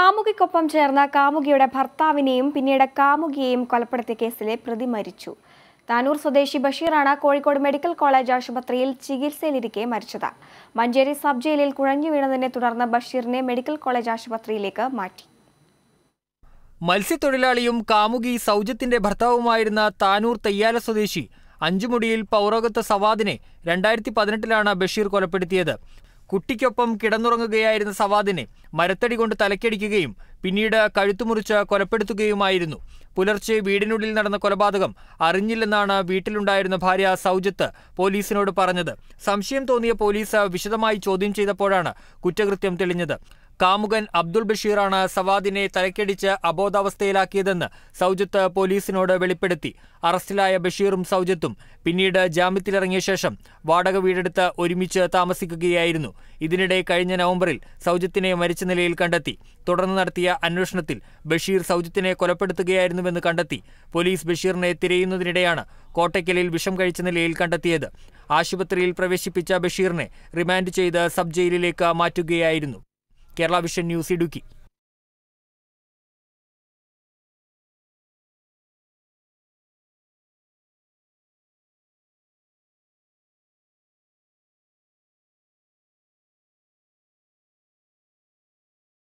കാമുകിക്കൊപ്പം ചേർന്ന കാമുകിയുടെ ഭർത്താവിനെയും പിന്നീട് കാമുകിയെയും കൊലപ്പെടുത്തിയ കേസിലെ പ്രതി മരിച്ചു താനൂർ സ്വദേശി ബഷീറാണ് കോഴിക്കോട് മെഡിക്കൽ കോളേജ് ആശുപത്രിയിൽ ചികിത്സയിലിരിക്കെ മരിച്ചത് മഞ്ചേരി സബ് ജയിലിൽ കുഴഞ്ഞു വീണതിനെ തുടർന്ന് ബഷീറിനെ മെഡിക്കൽ കോളേജ് ആശുപത്രിയിലേക്ക് മാറ്റി മത്സ്യത്തൊഴിലാളിയും കാമുകി സൗജത്തിന്റെ ഭർത്താവുമായിരുന്ന താനൂർ തെയ്യാല സ്വദേശി അഞ്ചുമുടിയിൽ പൗരോഗത്ത സവാദിനെ രണ്ടായിരത്തി പതിനെട്ടിലാണ് ബഷീർ കൊലപ്പെടുത്തിയത് കുട്ടിക്കൊപ്പം കിടന്നുറങ്ങുകയായിരുന്ന സവാദിനെ മരത്തടി കൊണ്ട് തലക്കടിക്കുകയും പിന്നീട് കഴുത്തുമുറിച്ച് കൊലപ്പെടുത്തുകയുമായിരുന്നു പുലർച്ചെ വീടിനുള്ളിൽ നടന്ന കൊലപാതകം അറിഞ്ഞില്ലെന്നാണ് വീട്ടിലുണ്ടായിരുന്ന ഭാര്യ സൗജത്ത് പോലീസിനോട് പറഞ്ഞത് സംശയം തോന്നിയ പോലീസ് വിശദമായി ചോദ്യം ചെയ്തപ്പോഴാണ് കുറ്റകൃത്യം തെളിഞ്ഞത് കാമുകൻ അബ്ദുൾ ബഷീറാണ് സവാദിനെ തലക്കടിച്ച് അബോധാവസ്ഥയിലാക്കിയതെന്ന് സൗജത്ത് പോലീസിനോട് വെളിപ്പെടുത്തി അറസ്റ്റിലായ ബഷീറും സൗജത്തും പിന്നീട് ജാമ്യത്തിലിറങ്ങിയ ശേഷം വാടക വീടെടുത്ത് ഒരുമിച്ച് താമസിക്കുകയായിരുന്നു ഇതിനിടെ കഴിഞ്ഞ നവംബറിൽ സൗജത്തിനെ മരിച്ച നിലയിൽ കണ്ടെത്തി തുടർന്ന് നടത്തിയ അന്വേഷണത്തിൽ ബഷീർ സൗജത്തിനെ കൊലപ്പെടുത്തുകയായിരുന്നുവെന്ന് കണ്ടെത്തി പോലീസ് ബഷീറിനെ തിരയുന്നതിനിടെയാണ് കോട്ടയ്ക്കലിൽ വിഷം കഴിച്ച നിലയിൽ കണ്ടെത്തിയത് ആശുപത്രിയിൽ പ്രവേശിപ്പിച്ച ബഷീറിനെ റിമാൻഡ് ചെയ്ത് സബ് ജയിലിലേക്ക് മാറ്റുകയായിരുന്നു കേരള വിഷൻ ന്യൂസ് ഇടുക്കി